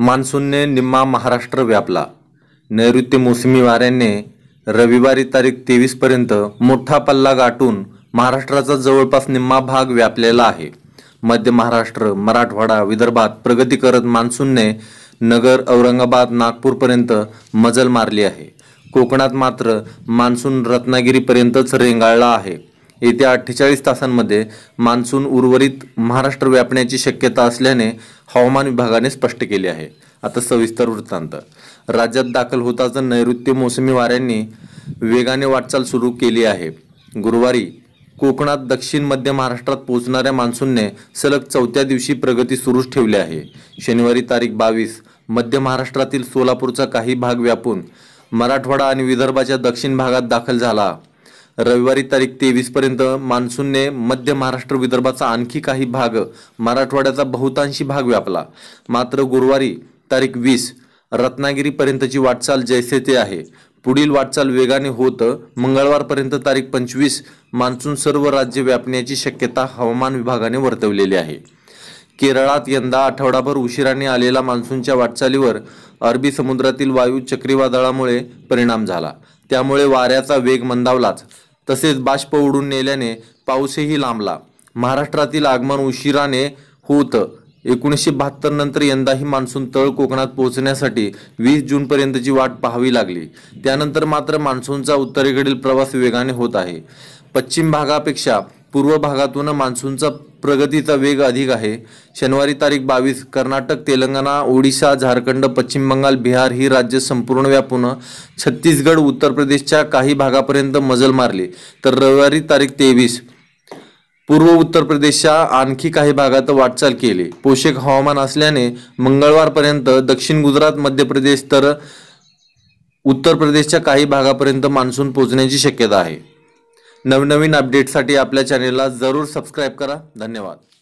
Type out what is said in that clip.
मान्सूनने निम्मा महाराष्ट्र व्यापला नैऋत्य मोसमी वाऱ्याने रविवारी तारीख तेवीसपर्यंत मोठा पल्ला गाठून महाराष्ट्राचा जवळपास निम्मा भाग व्यापलेला आहे मध्य महाराष्ट्र मराठवाडा विदर्भात प्रगती करत मान्सूनने नगर औरंगाबाद नागपूरपर्यंत मजल मारली आहे कोकणात मात्र मान्सून रत्नागिरीपर्यंतच रेंगाळला आहे येत्या अठ्ठेचाळीस तासांमध्ये मान्सून उर्वरित महाराष्ट्र व्यापण्याची शक्यता असल्याने हवामान विभागाने स्पष्ट केले आहे आता सविस्तर वृत्तांत राज्यात दाखल होताच नैऋत्य मोसमी वाऱ्यांनी वेगाने वाटचाल सुरू केली आहे गुरुवारी कोकणात दक्षिण मध्य महाराष्ट्रात पोहोचणाऱ्या मान्सूनने सलग चौथ्या दिवशी प्रगती सुरूच ठेवली आहे शनिवारी तारीख बावीस मध्य महाराष्ट्रातील सोलापूरचा काही भाग व्यापून मराठवाडा आणि विदर्भाच्या दक्षिण भागात दाखल झाला रविवारी तारीख तेवीस पर्यंत मान्सूनने मध्य महाराष्ट्र विदर्भाचा आणखी काही भाग मराठवाड्याचा बहुतांशी भाग व्यापला मात्र गुरुवारी तारीख वीस रत्नागिरीपर्यंतची वाटचाल जैसे ते आहे पुढील वाटचाल वेगाने होत मंगळवारपर्यंत तारीख पंचवीस मान्सून सर्व राज्य व्यापण्याची शक्यता हवामान विभागाने वर्तवलेली आहे केरळात यंदा आठवडाभर उशिराने आलेला मान्सूनच्या वाटचालीवर अरबी समुद्रातील वायू चक्रीवादळामुळे परिणाम झाला त्यामुळे वाऱ्याचा वेग मंदावलाच तसेच बाष्प उडून नेल्याने पाऊसही लांबला महाराष्ट्रातील आगमन उशिराने होतं एकोणीसशे बहात्तर नंतर यंदाही मान्सून तळ कोकणात पोहोचण्यासाठी वीस पर्यंतची वाट पाहावी लागली त्यानंतर मात्र मान्सूनचा उत्तरेकडील प्रवास वेगाने होत आहे पश्चिम भागापेक्षा पूर्व भागातून मान्सूनचा प्रगतीचा वेग अधिक आहे शनिवारी तारीख बावीस कर्नाटक तेलंगणा ओडिशा झारखंड पश्चिम बंगाल बिहार ही राज्य संपूर्ण व्यापून छत्तीसगड उत्तर प्रदेशच्या काही भागापर्यंत मजल मारली तर रविवारी तारीख तेवीस पूर्व उत्तर प्रदेशच्या आणखी काही भागात वाटचाल केली पोषक हवामान असल्याने मंगळवारपर्यंत दक्षिण गुजरात मध्य प्रदेश तर उत्तर प्रदेशच्या काही भागापर्यंत मान्सून पोचण्याची शक्यता आहे नवनवीन अपडेटसाठी आपल्या चॅनेलला जरूर सबस्क्राईब करा धन्यवाद